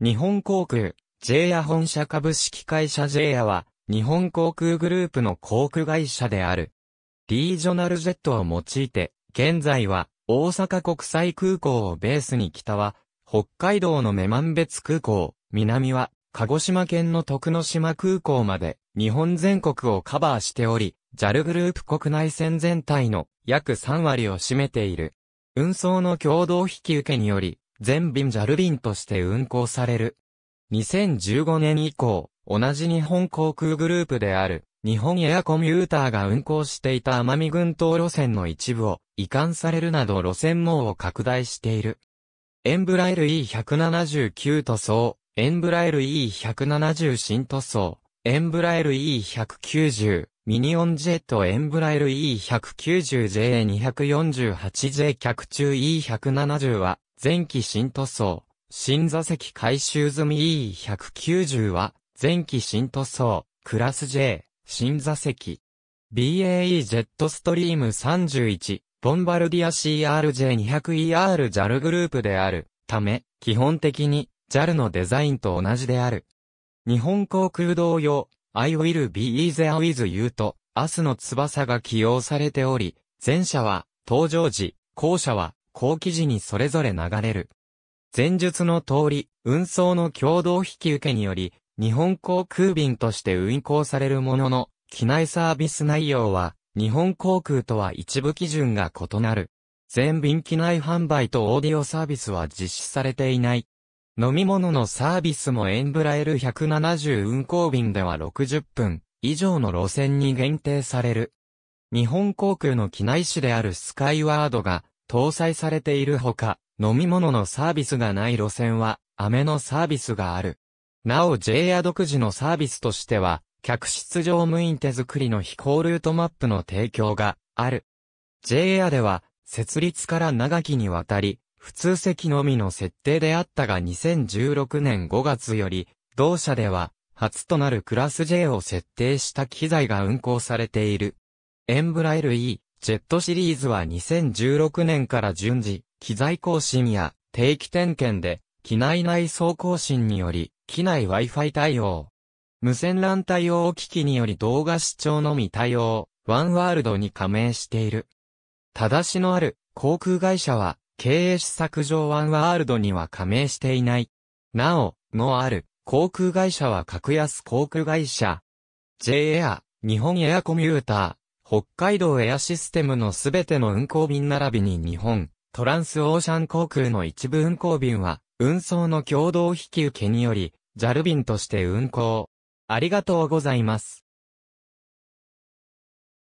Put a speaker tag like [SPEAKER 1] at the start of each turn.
[SPEAKER 1] 日本航空、J ア本社株式会社 J アは、日本航空グループの航空会社である。リージョナルジェットを用いて、現在は、大阪国際空港をベースに北は、北海道のマ満別空港、南は、鹿児島県の徳之島空港まで、日本全国をカバーしており、JAL グループ国内線全体の約3割を占めている。運送の共同引き受けにより、全便ジャル便として運航される。2015年以降、同じ日本航空グループである、日本エアコミューターが運航していた奄美群島路線の一部を移管されるなど路線網を拡大している。エンブライル E179 塗装、エンブライル E170 新塗装、エンブライル E190、ミニオンジェットエンブライル E190JA248J 客中 E170 は、前期新塗装、新座席回収済み E190 は、前期新塗装、クラス J、新座席。BAE ジェットストリーム31、ボンバルディア CRJ200ER JAL グループであるため、基本的に JAL のデザインと同じである。日本航空同様、I will be there with you と、明日の翼が起用されており、前者は、搭乗時、後者は、後期時にそれぞれ流れる。前述の通り、運送の共同引き受けにより、日本航空便として運航されるものの、機内サービス内容は、日本航空とは一部基準が異なる。全便機内販売とオーディオサービスは実施されていない。飲み物のサービスもエンブラエル170運行便では60分以上の路線に限定される。日本航空の機内誌であるスカイワードが搭載されているほか、飲み物のサービスがない路線は、雨のサービスがある。なお JR 独自のサービスとしては、客室乗務員手作りの飛行ルートマップの提供がある。JR では、設立から長きにわたり、普通席のみの設定であったが2016年5月より、同社では、初となるクラス J を設定した機材が運行されている。エンブラ LE、ジェットシリーズは2016年から順次、機材更新や定期点検で、機内内装更新により、機内 Wi-Fi 対応。無線 LAN 対応機器により動画視聴のみ対応、ワンワールドに加盟している。ただしのある航空会社は、経営施策上ワンワールドには加盟していない。なお、のある航空会社は格安航空会社。J i r 日本エアコミューター。北海道エアシステムのすべての運航便並びに日本、トランスオーシャン航空の一部運航便は、運送の共同引き受けにより、JAL 便として運航。ありがとうございます。